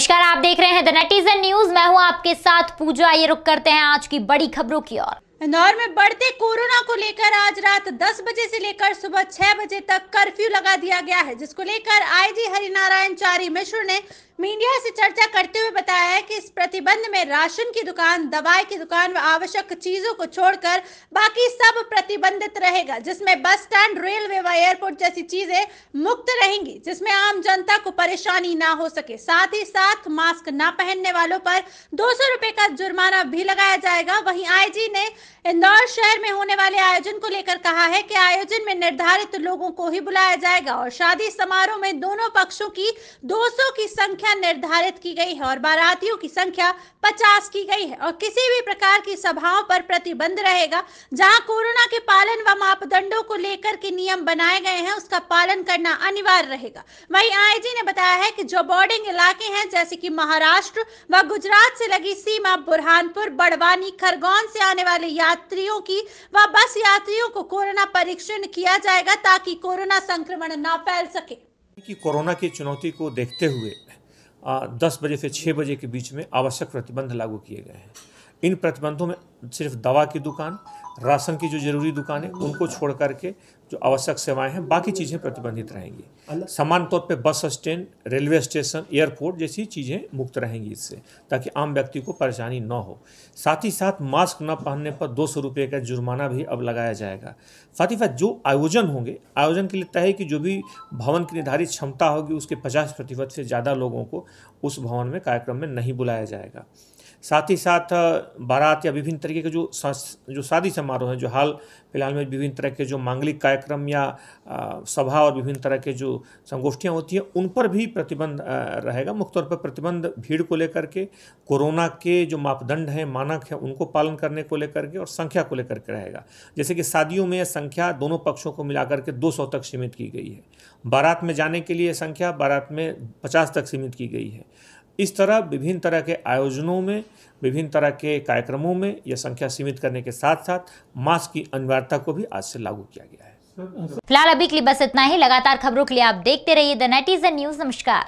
नमस्कार आप देख रहे हैं द नेटिजन न्यूज मैं हूं आपके साथ पूजा ये रुक करते हैं आज की बड़ी खबरों की ओर इंदौर में बढ़ते कोरोना को लेकर आज रात 10 बजे से लेकर सुबह 6 बजे तक कर्फ्यू लगा दिया गया है जिसको लेकर आईजी हरिनारायण चारी मिश्र ने मीडिया से चर्चा करते हुए बताया है कि इस प्रतिबंध में राशन की दुकान दवाई की दुकान व आवश्यक चीजों को छोड़कर बाकी सब प्रतिबंधित रहेगा जिसमें बस स्टैंड रेलवे व एयरपोर्ट जैसी चीजें मुक्त रहेंगी जिसमें आम जनता को परेशानी ना हो सके साथ ही साथ मास्क ना पहनने वालों पर दो सौ का जुर्माना भी लगाया जाएगा वही आई ने इंदौर शहर में होने वाले आयोजन को लेकर कहा है की आयोजन में निर्धारित लोगों को ही बुलाया जाएगा और शादी समारोह में दोनों पक्षों की दो की संख्या संख्या निर्धारित की गई है और बारातियों की संख्या 50 की गई है और किसी भी प्रकार की सभाओं पर प्रतिबंध रहेगा जहां कोरोना के पालन व मापदंडों को लेकर के नियम बनाए गए हैं उसका पालन करना अनिवार्य रहेगा वहीं आईजी ने बताया है कि जो बोर्डिंग इलाके हैं जैसे कि महाराष्ट्र व गुजरात से लगी सीमा बुरहानपुर बड़वानी खरगोन से आने वाले यात्रियों की व बस यात्रियों को कोरोना परीक्षण किया जाएगा ताकि कोरोना संक्रमण न फैल सके कि कोरोना की चुनौती को देखते हुए दस बजे से छः बजे के बीच में आवश्यक प्रतिबंध लागू किए गए हैं इन प्रतिबंधों में सिर्फ दवा की दुकान राशन की जो जरूरी दुकानें उनको छोड़ करके जो आवश्यक सेवाएं हैं बाकी चीज़ें प्रतिबंधित रहेंगी समान तौर पे bus stand railway station airport जैसी चीज़ें मुक्त रहेंगी इससे ताकि आम व्यक्ति को परेशानी न हो साथ ही साथ मास्क न पहनने पर दो सौ रुपये का जुर्माना भी अब लगाया जाएगा साथ ही साथ जो आयोजन होंगे आयोजन के लिए तय है कि जो भी भवन की निर्धारित क्षमता होगी उसके पचास प्रतिशत से ज़्यादा लोगों को उस भवन में कार्यक्रम में नहीं बुलाया जाएगा साथ ही साथ बारात या विभिन्न तरीके के जो जो शादी समारोह हैं जो हाल फिलहाल में विभिन्न तरह के जो मांगलिक कार्यक्रम या सभा और विभिन्न तरह के जो संगोष्ठियाँ होती हैं उन पर भी प्रतिबंध रहेगा मुख्य तौर पर प्रतिबंध भीड़ को लेकर के कोरोना के जो मापदंड हैं मानक हैं उनको पालन करने को लेकर के और संख्या को लेकर के रहेगा जैसे कि शादियों में संख्या दोनों पक्षों को मिलाकर के 200 तक सीमित की गई है बारात में जाने के लिए संख्या बारात में 50 तक सीमित की गई है इस तरह विभिन्न तरह के आयोजनों में विभिन्न तरह के कार्यक्रमों में यह संख्या सीमित करने के साथ साथ मास्क की अनिवार्यता को भी आज से लागू किया गया है फिलहाल अभी के लिए बस इतना ही लगातार खबरों के लिए आप देखते रहिए द नेटिजन न्यूज नमस्कार